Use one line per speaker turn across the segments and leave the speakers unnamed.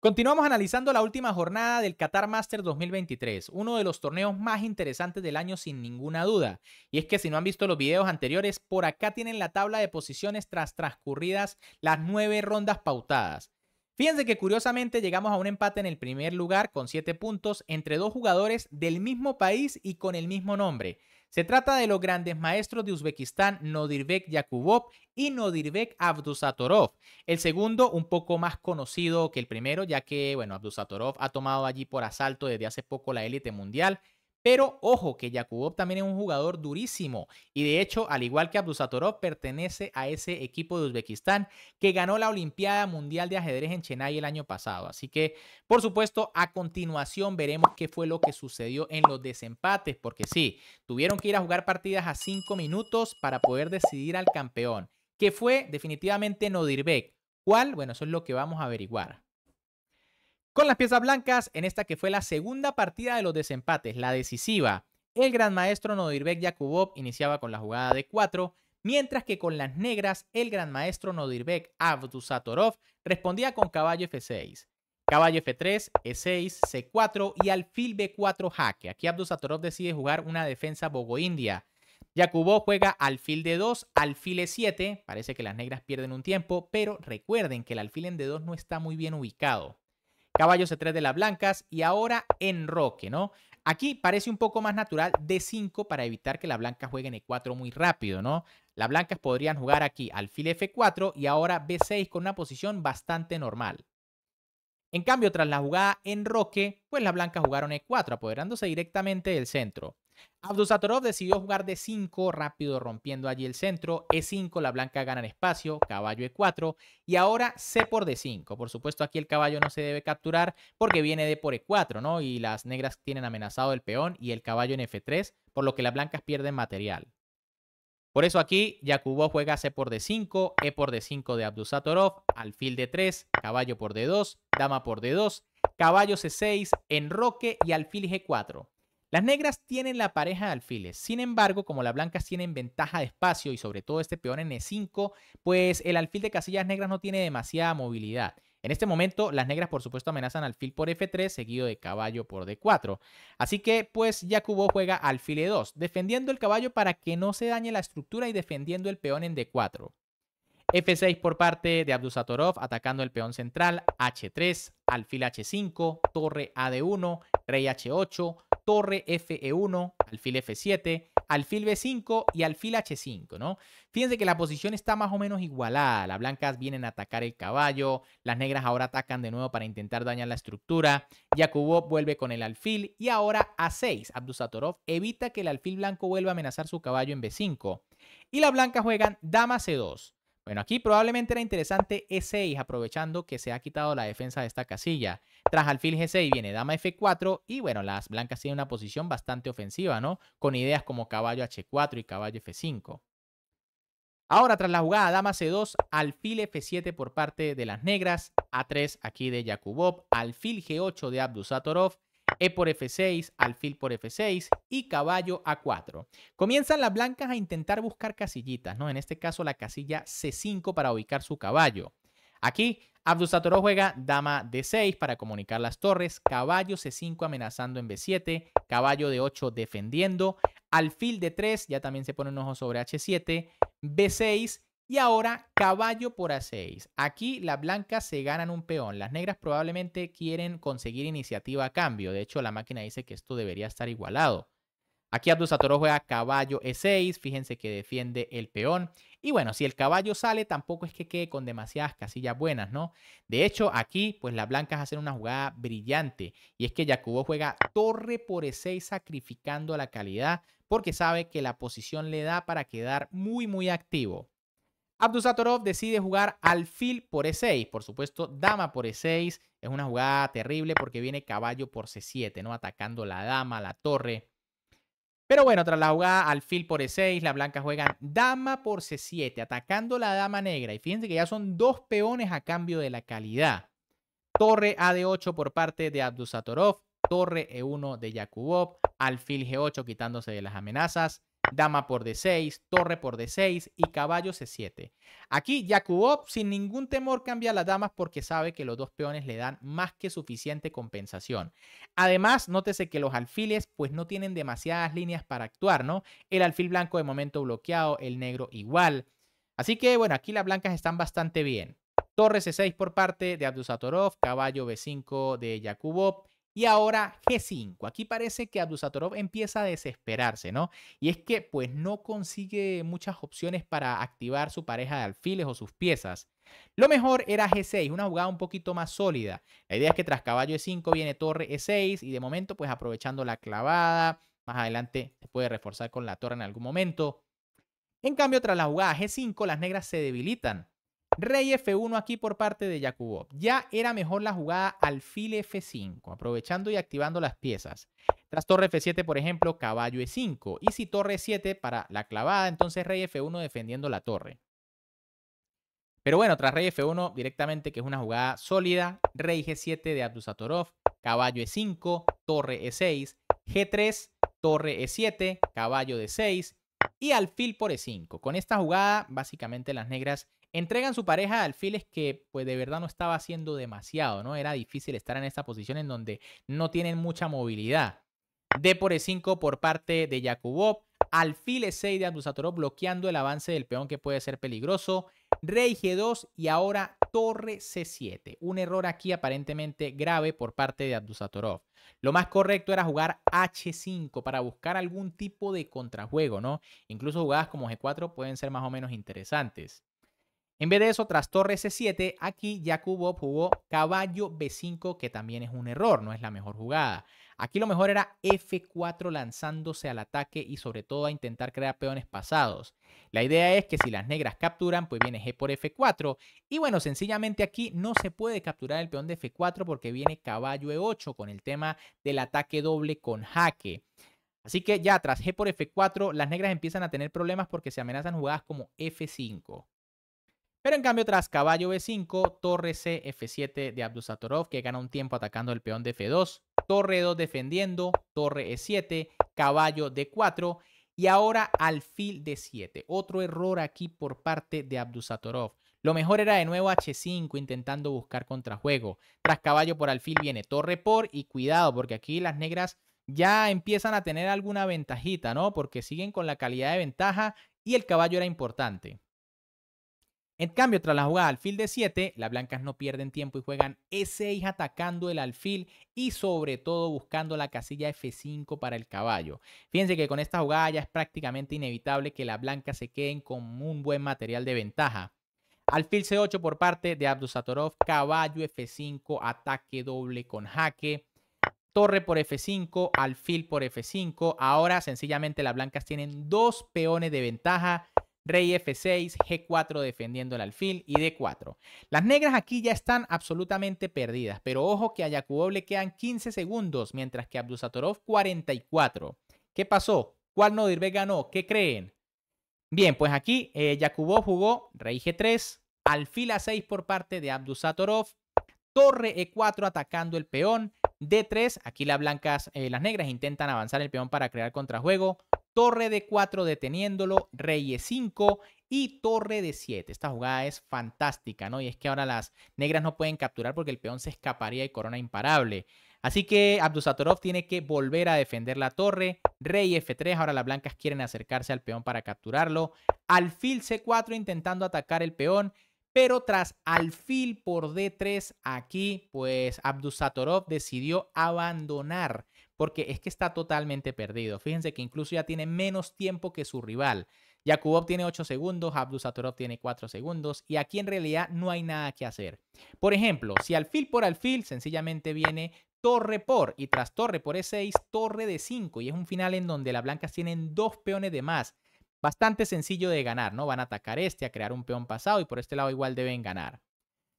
Continuamos analizando la última jornada del Qatar Master 2023, uno de los torneos más interesantes del año sin ninguna duda. Y es que si no han visto los videos anteriores, por acá tienen la tabla de posiciones tras transcurridas las nueve rondas pautadas. Fíjense que curiosamente llegamos a un empate en el primer lugar con siete puntos entre dos jugadores del mismo país y con el mismo nombre. Se trata de los grandes maestros de Uzbekistán Nodirbek Yakubov y Nodirbek Abdusatorov. El segundo, un poco más conocido que el primero, ya que, bueno, Abdusatorov ha tomado allí por asalto desde hace poco la élite mundial pero ojo que Yakubov también es un jugador durísimo y de hecho, al igual que Abdusatorov, pertenece a ese equipo de Uzbekistán que ganó la Olimpiada Mundial de Ajedrez en Chennai el año pasado. Así que, por supuesto, a continuación veremos qué fue lo que sucedió en los desempates, porque sí, tuvieron que ir a jugar partidas a cinco minutos para poder decidir al campeón, que fue definitivamente Nodirbek. ¿Cuál? Bueno, eso es lo que vamos a averiguar. Con las piezas blancas, en esta que fue la segunda partida de los desempates, la decisiva, el gran maestro Nodirbek Yakubov iniciaba con la jugada de 4, mientras que con las negras, el gran maestro Nodirbek Abdusatorov respondía con caballo F6. Caballo F3, E6, C4 y alfil B4 jaque. Aquí Abdusatorov decide jugar una defensa bogoindia. Yakubov juega alfil D2, alfil E7. Parece que las negras pierden un tiempo, pero recuerden que el alfil en D2 no está muy bien ubicado. Caballo c 3 de las blancas y ahora enroque, ¿no? Aquí parece un poco más natural d 5 para evitar que la blanca juegue E4 e muy rápido, ¿no? Las blancas podrían jugar aquí alfil F4 y ahora B6 con una posición bastante normal. En cambio, tras la jugada en roque, pues las blancas jugaron E4, apoderándose directamente del centro. Abdusatorov decidió jugar d 5 rápido rompiendo allí el centro. E5, la blanca gana en espacio, caballo E4 y ahora C por D5. Por supuesto aquí el caballo no se debe capturar porque viene D por E4, ¿no? Y las negras tienen amenazado el peón y el caballo en F3, por lo que las blancas pierden material. Por eso aquí Yakubo juega C por D5, E por D5 de Abdusatorov, alfil D3, caballo por D2, dama por D2, caballo C6, enroque y alfil G4. Las negras tienen la pareja de alfiles, sin embargo, como las blancas tienen ventaja de espacio y sobre todo este peón en E5, pues el alfil de casillas negras no tiene demasiada movilidad. En este momento, las negras por supuesto amenazan alfil por F3, seguido de caballo por D4. Así que, pues, Yakubo juega alfil E2, defendiendo el caballo para que no se dañe la estructura y defendiendo el peón en D4. F6 por parte de Abdusatorov, atacando el peón central, H3, alfil H5, torre AD1, rey H8, torre fe 1 alfil F7, alfil B5 y alfil H5, ¿no? Fíjense que la posición está más o menos igualada. Las blancas vienen a atacar el caballo, las negras ahora atacan de nuevo para intentar dañar la estructura. Yakubov vuelve con el alfil y ahora A6. Abdusatorov evita que el alfil blanco vuelva a amenazar su caballo en B5. Y las blancas juegan dama C2. Bueno, aquí probablemente era interesante E6, aprovechando que se ha quitado la defensa de esta casilla. Tras alfil G6 viene dama F4 y bueno, las blancas tienen una posición bastante ofensiva, ¿no? Con ideas como caballo H4 y caballo F5. Ahora, tras la jugada dama C2, alfil F7 por parte de las negras, A3 aquí de Yakubov, alfil G8 de Abdusatorov, E por F6, alfil por F6 y caballo A4. Comienzan las blancas a intentar buscar casillitas, ¿no? En este caso la casilla C5 para ubicar su caballo. Aquí Abdusatoro juega dama D6 para comunicar las torres, caballo C5 amenazando en B7, caballo D8 defendiendo, alfil de 3 ya también se pone un ojo sobre H7, B6 y ahora caballo por A6. Aquí las blancas se ganan un peón, las negras probablemente quieren conseguir iniciativa a cambio, de hecho la máquina dice que esto debería estar igualado. Aquí Abdul Satoro juega caballo E6, fíjense que defiende el peón. Y bueno, si el caballo sale, tampoco es que quede con demasiadas casillas buenas, ¿no? De hecho, aquí, pues las blancas hacen una jugada brillante. Y es que Yakubov juega torre por E6 sacrificando la calidad, porque sabe que la posición le da para quedar muy, muy activo. Satorov decide jugar alfil por E6, por supuesto, dama por E6. Es una jugada terrible porque viene caballo por C7, ¿no? Atacando la dama, la torre. Pero bueno, tras la jugada alfil por E6, la blanca juega dama por C7, atacando la dama negra. Y fíjense que ya son dos peones a cambio de la calidad. Torre AD8 por parte de Abdusatorov, torre E1 de Yakubov, alfil G8 quitándose de las amenazas, dama por D6, torre por D6 y caballo C7. Aquí Yakubov sin ningún temor cambia las damas porque sabe que los dos peones le dan más que suficiente compensación. Además, nótese que los alfiles pues no tienen demasiadas líneas para actuar, ¿no? El alfil blanco de momento bloqueado, el negro igual. Así que bueno, aquí las blancas están bastante bien. Torre C6 por parte de Abdusatorov, caballo B5 de Yakubov, y ahora G5. Aquí parece que Abdusatorov empieza a desesperarse, ¿no? Y es que pues no consigue muchas opciones para activar su pareja de alfiles o sus piezas. Lo mejor era G6, una jugada un poquito más sólida. La idea es que tras caballo E5 viene torre E6 y de momento pues aprovechando la clavada, más adelante se puede reforzar con la torre en algún momento. En cambio, tras la jugada G5, las negras se debilitan. Rey F1 aquí por parte de Yakubov. Ya era mejor la jugada alfil F5, aprovechando y activando las piezas. Tras torre F7, por ejemplo, caballo E5. Y si torre e 7 para la clavada, entonces rey F1 defendiendo la torre. Pero bueno, tras rey F1 directamente, que es una jugada sólida, rey G7 de Abdusatorov, caballo E5, torre E6, G3, torre E7, caballo D6 y alfil por E5. Con esta jugada, básicamente las negras Entregan su pareja alfiles que pues de verdad no estaba haciendo demasiado, ¿no? Era difícil estar en esta posición en donde no tienen mucha movilidad. D por E5 por parte de Yakubov. Alfil E6 de Abdusatorov bloqueando el avance del peón que puede ser peligroso. Rey G2 y ahora Torre C7. Un error aquí aparentemente grave por parte de Abdusatorov. Lo más correcto era jugar H5 para buscar algún tipo de contrajuego, ¿no? Incluso jugadas como G4 pueden ser más o menos interesantes. En vez de eso, tras torre C7, aquí Yakubov jugó caballo B5, que también es un error, no es la mejor jugada. Aquí lo mejor era F4 lanzándose al ataque y sobre todo a intentar crear peones pasados. La idea es que si las negras capturan, pues viene G por F4. Y bueno, sencillamente aquí no se puede capturar el peón de F4 porque viene caballo E8 con el tema del ataque doble con jaque. Así que ya tras G por F4, las negras empiezan a tener problemas porque se amenazan jugadas como F5. Pero en cambio, tras caballo B5, torre C, F7 de Abdusatorov, que gana un tiempo atacando el peón de F2, torre 2 defendiendo, torre E7, caballo D4 y ahora alfil D7. Otro error aquí por parte de Abdusatorov. Lo mejor era de nuevo H5 intentando buscar contrajuego. Tras caballo por alfil viene torre por y cuidado porque aquí las negras ya empiezan a tener alguna ventajita, ¿no? Porque siguen con la calidad de ventaja y el caballo era importante. En cambio, tras la jugada alfil de 7, las blancas no pierden tiempo y juegan E6 atacando el alfil y sobre todo buscando la casilla F5 para el caballo. Fíjense que con esta jugada ya es prácticamente inevitable que las blancas se queden con un buen material de ventaja. Alfil C8 por parte de Abdusatorov, caballo F5, ataque doble con jaque. Torre por F5, alfil por F5. Ahora sencillamente las blancas tienen dos peones de ventaja rey F6, G4 defendiendo el alfil y D4. Las negras aquí ya están absolutamente perdidas, pero ojo que a Yakubov le quedan 15 segundos, mientras que a Satorov 44. ¿Qué pasó? ¿Cuál Nodirbe ganó? ¿Qué creen? Bien, pues aquí eh, Yakubov jugó rey G3, alfil A6 por parte de Abdusatorov, torre E4 atacando el peón, D3, aquí las blancas, eh, las negras intentan avanzar el peón para crear contrajuego, torre de 4 deteniéndolo, rey e 5 y torre de 7. Esta jugada es fantástica, ¿no? Y es que ahora las negras no pueden capturar porque el peón se escaparía y corona imparable. Así que Abdusatorov tiene que volver a defender la torre. Rey F3, ahora las blancas quieren acercarse al peón para capturarlo. Alfil C4 intentando atacar el peón. Pero tras alfil por D3, aquí pues Abdusatorov decidió abandonar porque es que está totalmente perdido. Fíjense que incluso ya tiene menos tiempo que su rival. Yakubov tiene 8 segundos, Satorov tiene 4 segundos y aquí en realidad no hay nada que hacer. Por ejemplo, si alfil por alfil sencillamente viene torre por y tras torre por E6, torre de 5 y es un final en donde las blancas tienen dos peones de más. Bastante sencillo de ganar, ¿no? Van a atacar este, a crear un peón pasado y por este lado igual deben ganar.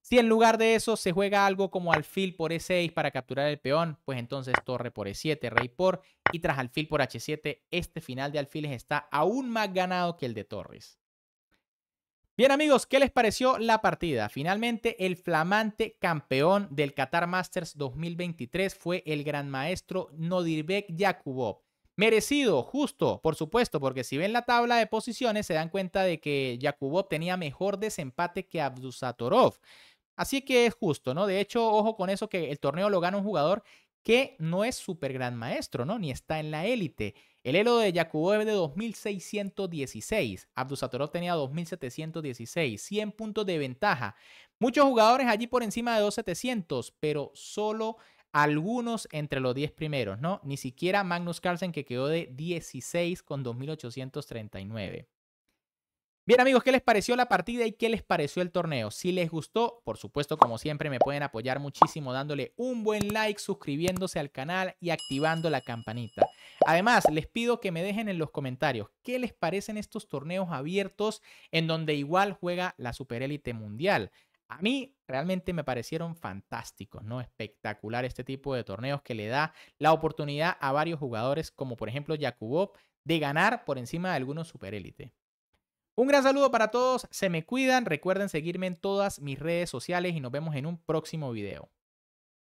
Si en lugar de eso se juega algo como alfil por e6 para capturar el peón, pues entonces torre por e7, rey por y tras alfil por h7, este final de alfiles está aún más ganado que el de torres. Bien amigos, ¿qué les pareció la partida? Finalmente el flamante campeón del Qatar Masters 2023 fue el gran maestro Nodirbek Yakubov. Merecido, justo, por supuesto, porque si ven la tabla de posiciones se dan cuenta de que Yakubov tenía mejor desempate que Abdusatorov. Así que es justo, ¿no? De hecho, ojo con eso que el torneo lo gana un jugador que no es súper gran maestro, ¿no? Ni está en la élite. El elo de Yakubo es de 2616. Abdusatorov tenía 2716. 100 puntos de ventaja. Muchos jugadores allí por encima de 2700, pero solo algunos entre los 10 primeros, ¿no? Ni siquiera Magnus Carlsen que quedó de 16 con 2839. Bien amigos, ¿qué les pareció la partida y qué les pareció el torneo? Si les gustó, por supuesto, como siempre, me pueden apoyar muchísimo dándole un buen like, suscribiéndose al canal y activando la campanita. Además, les pido que me dejen en los comentarios qué les parecen estos torneos abiertos en donde igual juega la superélite mundial. A mí realmente me parecieron fantásticos, ¿no? Espectacular este tipo de torneos que le da la oportunidad a varios jugadores, como por ejemplo Jakubov, de ganar por encima de algunos superélite. Un gran saludo para todos, se me cuidan, recuerden seguirme en todas mis redes sociales y nos vemos en un próximo video.